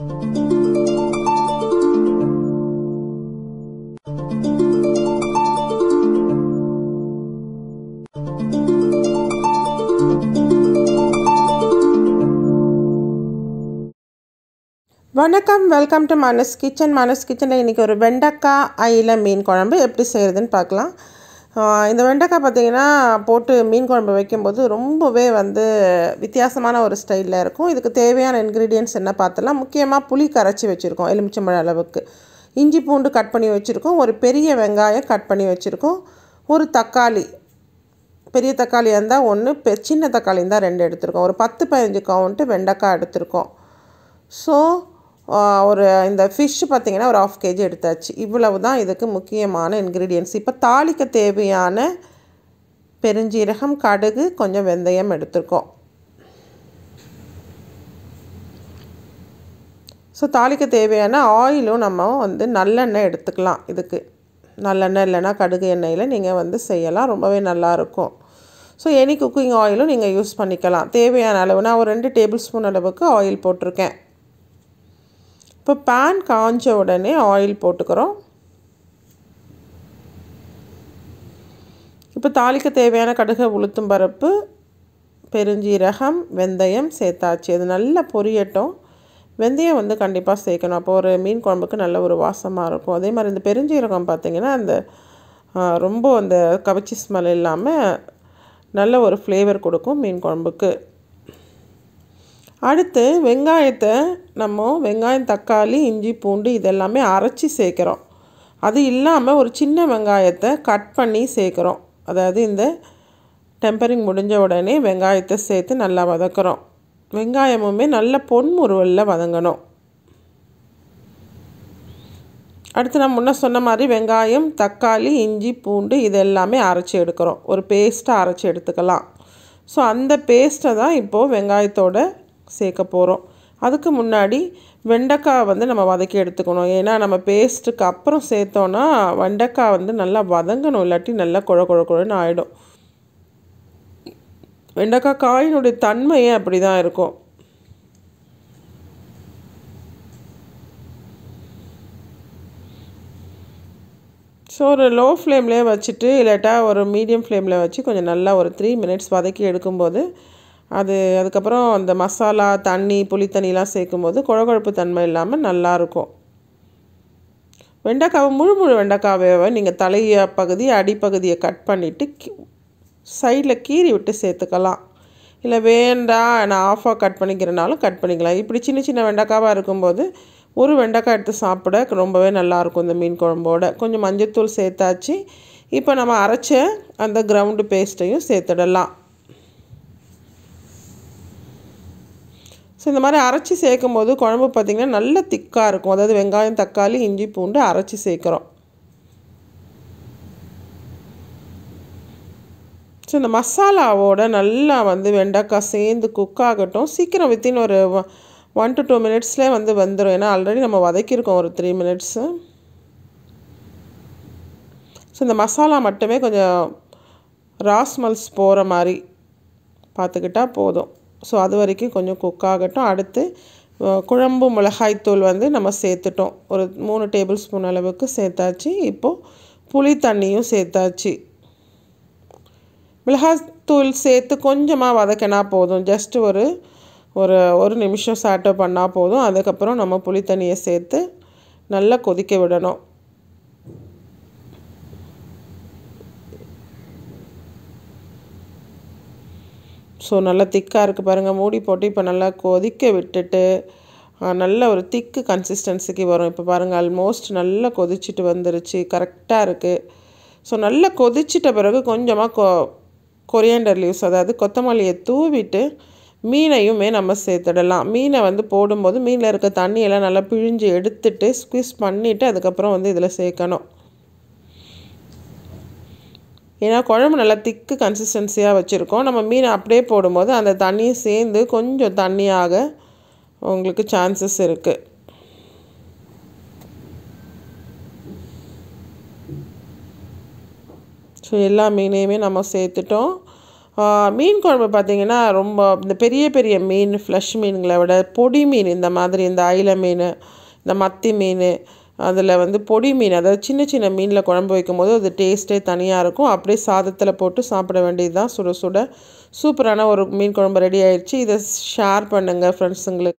வணக்கம் welcome to மனஸ் kitchen மனஸ் கிச்சனில் இன்றைக்கி ஒரு வெண்டக்காய் அயில மீன் குழம்பு எப்படி செய்கிறதுன்னு பார்க்கலாம் இந்த வெண்டைக்காய் பார்த்திங்கன்னா போட்டு மீன் குழம்பு வைக்கும்போது ரொம்பவே வந்து வித்தியாசமான ஒரு ஸ்டைலில் இருக்கும் இதுக்கு தேவையான இன்க்ரீடியன்ஸ் என்ன பார்த்தலாம் முக்கியமாக புளி கரைச்சி வச்சுருக்கோம் மழை அளவுக்கு இஞ்சி பூண்டு கட் பண்ணி வச்சுருக்கோம் ஒரு பெரிய வெங்காயம் கட் பண்ணி வச்சுருக்கோம் ஒரு தக்காளி பெரிய தக்காளியாக இருந்தால் ஒன்று பெ சின்ன தக்காளி இருந்தால் ரெண்டு எடுத்திருக்கோம் ஒரு பத்து பதினஞ்சு கவுண்ட்டு வெண்டைக்காய் எடுத்திருக்கோம் ஸோ ஒரு இந்த ஃபிஷ் பார்த்திங்கன்னா ஒரு ஆஃப் கேஜி எடுத்தாச்சு இவ்வளவு தான் இதுக்கு முக்கியமான இன்க்ரீடியன்ஸ் இப்போ தாளிக்க தேவையான பெருஞ்சீரகம் கடுகு கொஞ்சம் வெந்தயம் எடுத்துருக்கோம் ஸோ தாளிக்க தேவையான ஆயிலும் நம்ம வந்து நல்லெண்ணெய் எடுத்துக்கலாம் இதுக்கு நல்லெண்ணெய் இல்லைன்னா கடுகு எண்ணெயில் நீங்கள் வந்து செய்யலாம் ரொம்பவே நல்லாயிருக்கும் ஸோ எனி குக்கிங் ஆயிலும் நீங்கள் யூஸ் பண்ணிக்கலாம் தேவையான அளவு நான் ஒரு ரெண்டு டேபிள் ஸ்பூன் அளவுக்கு ஆயில் போட்டிருக்கேன் இப்போ பேன் காஞ்ச உடனே ஆயில் போட்டுக்கிறோம் இப்போ தாலிக்கு தேவையான கடுகு உளுத்தும் பருப்பு பெருஞ்சீரகம் வெந்தயம் சேர்த்தாச்சு இது நல்லா பொரியட்டும் வெந்தயம் வந்து கண்டிப்பாக சேர்க்கணும் அப்போ ஒரு மீன் குழம்புக்கு நல்ல ஒரு வாசமாக இருக்கும் அதே மாதிரி இந்த பெருஞ்சீரகம் பார்த்திங்கன்னா அந்த ரொம்ப அந்த கவிச்சி ஸ்மெல் இல்லாமல் நல்ல ஒரு ஃப்ளேவர் கொடுக்கும் மீன் குழம்புக்கு அடுத்து வெங்காயத்தை நம்ம வெங்காயம் தக்காளி இஞ்சி பூண்டு இதெல்லாமே அரைச்சி சேர்க்குறோம் அது இல்லாமல் ஒரு சின்ன வெங்காயத்தை கட் பண்ணி சேர்க்குறோம் அதாவது இந்த டெம்பரிங் முடிஞ்ச உடனே வெங்காயத்தை சேர்த்து நல்லா வதக்குறோம் வெங்காயமுமே நல்ல பொன்முருவலில் வதங்கணும் அடுத்து நம்ம முன்ன சொன்ன மாதிரி வெங்காயம் தக்காளி இஞ்சி பூண்டு இது எல்லாமே அரைச்சி எடுக்கிறோம் ஒரு பேஸ்ட்டாக அரைச்சி எடுத்துக்கலாம் ஸோ அந்த பேஸ்ட்டை தான் இப்போது வெங்காயத்தோட சேர்க்க போகிறோம் அதுக்கு முன்னாடி வெண்டைக்காய் வந்து நம்ம வதக்கி எடுத்துக்கணும் ஏன்னா நம்ம பேஸ்ட்டுக்கு அப்புறம் சேர்த்தோன்னா வெண்டைக்காய் வந்து நல்லா வதங்கணும் இல்லாட்டி நல்லா குழ குழ குழன்னு ஆகிடும் வெண்டைக்காய் காயினுடைய தன்மையே அப்படி தான் இருக்கும் ஸோ ஒரு லோ ஃப்ளேம்லேயே வச்சுட்டு இல்லாட்டா ஒரு மீடியம் ஃப்ளேமில் வச்சு கொஞ்சம் நல்லா ஒரு த்ரீ மினிட்ஸ் வதக்கி எடுக்கும்போது அது அதுக்கப்புறம் அந்த மசாலா தண்ணி புளித்தண்ணிலாம் சேர்க்கும் போது குழகுழப்பு தன்மை இல்லாமல் நல்லாயிருக்கும் வெண்டைக்காவை முழு முழு வெண்டைக்காவை நீங்கள் தலைய பகுதி அடிப்பகுதியை கட் பண்ணிவிட்டு சைடில் கீறி விட்டு சேர்த்துக்கலாம் இல்லை வேண்டாம் நான் ஆஃபாக கட் பண்ணிக்கிறனாலும் கட் பண்ணிக்கலாம் இப்படி சின்ன சின்ன வெண்டைக்காவாக இருக்கும்போது ஒரு வெண்டைக்காய் எடுத்து சாப்பிட ரொம்பவே நல்லாயிருக்கும் இந்த மீன் குழம்போட கொஞ்சம் மஞ்சத்தூள் சேர்த்தாச்சு இப்போ நம்ம அரைச்ச அந்த கிரவுண்டு பேஸ்ட்டையும் சேர்த்துடலாம் ஸோ இந்த மாதிரி அரைச்சி சேர்க்கும் போது குழம்பு பார்த்திங்கன்னா நல்ல திக்காக இருக்கும் அதாவது வெங்காயம் தக்காளி இஞ்சி பூண்டு அரைச்சி சேர்க்குறோம் ஸோ இந்த மசாலாவோட நல்லா வந்து வெண்டைக்காய் சேர்ந்து குக் ஆகட்டும் சீக்கிரம் வித்தின் ஒரு ஒன் டு டூ மினிட்ஸ்லேயே வந்து வந்துடும் ஏன்னா ஆல்ரெடி நம்ம வதக்கியிருக்கோம் ஒரு த்ரீ மினிட்ஸு ஸோ இந்த மசாலா மட்டுமே கொஞ்சம் ராஸ்மல்ஸ் போகிற மாதிரி பார்த்துக்கிட்டா போதும் ஸோ அது வரைக்கும் கொஞ்சம் குக் ஆகட்டும் அடுத்து குழம்பு மிளகாய்த்தூள் வந்து நம்ம சேர்த்துட்டோம் ஒரு மூணு டேபிள் ஸ்பூன் அளவுக்கு சேர்த்தாச்சு இப்போது புளி தண்ணியும் சேர்த்தாச்சு மிளகாய்த்தூள் சேர்த்து கொஞ்சமாக வதக்கினா போதும் ஜஸ்ட்டு ஒரு ஒரு ஒரு நிமிஷம் சாட்டை பண்ணால் போதும் அதுக்கப்புறம் நம்ம புளி தண்ணியை சேர்த்து நல்லா கொதிக்க விடணும் ஸோ நல்லா திக்காக இருக்குது பாருங்கள் மூடி போட்டு இப்போ நல்லா கொதிக்க விட்டுட்டு நல்ல ஒரு திக்கு கன்சிஸ்டன்சிக்கு வரும் இப்போ பாருங்கள் ஆல்மோஸ்ட் நல்லா கொதிச்சுட்டு வந்துருச்சு கரெக்டாக இருக்குது ஸோ நல்லா கொதிச்சிட்ட பிறகு கொஞ்சமாக கொ கொரியண்டர் லீவ்ஸ் அதாவது கொத்தமல்லியை தூவிட்டு மீனையுமே நம்ம சேர்த்துடலாம் மீனை வந்து போடும்போது மீனில் இருக்க தண்ணியெல்லாம் நல்லா பிழிஞ்சு எடுத்துட்டு ஸ்குவிஸ் பண்ணிவிட்டு அதுக்கப்புறம் வந்து இதில் சேர்க்கணும் ஏன்னா குழம்பு நல்லா திக்கு கன்சிஸ்டன்சியாக வச்சுருக்கோம் நம்ம மீன் அப்படியே போடும்போது அந்த தண்ணி சேர்ந்து கொஞ்சம் தண்ணியாக உங்களுக்கு சான்சஸ் இருக்குது ஸோ எல்லா மீனையுமே நம்ம சேர்த்துட்டோம் மீன் குழம்பு பார்த்திங்கன்னா ரொம்ப இந்த பெரிய பெரிய மீன் ஃப்ளஷ் மீன்களை விட பொடி மீன் இந்த மாதிரி இந்த ஐல மீன் இந்த மத்தி மீன் அதில் வந்து பொடி மீன் அதாவது சின்ன சின்ன மீனில் குழம்பு வைக்கும்போது அது டேஸ்ட்டே தனியாக இருக்கும் அப்படியே சாதத்தில் போட்டு சாப்பிட வேண்டியது தான் சுட சுட சூப்பரான ஒரு மீன் குழம்பு ரெடி ஆயிடுச்சு இதை ஷேர் பண்ணுங்கள் ஃப்ரெண்ட்ஸுங்களுக்கு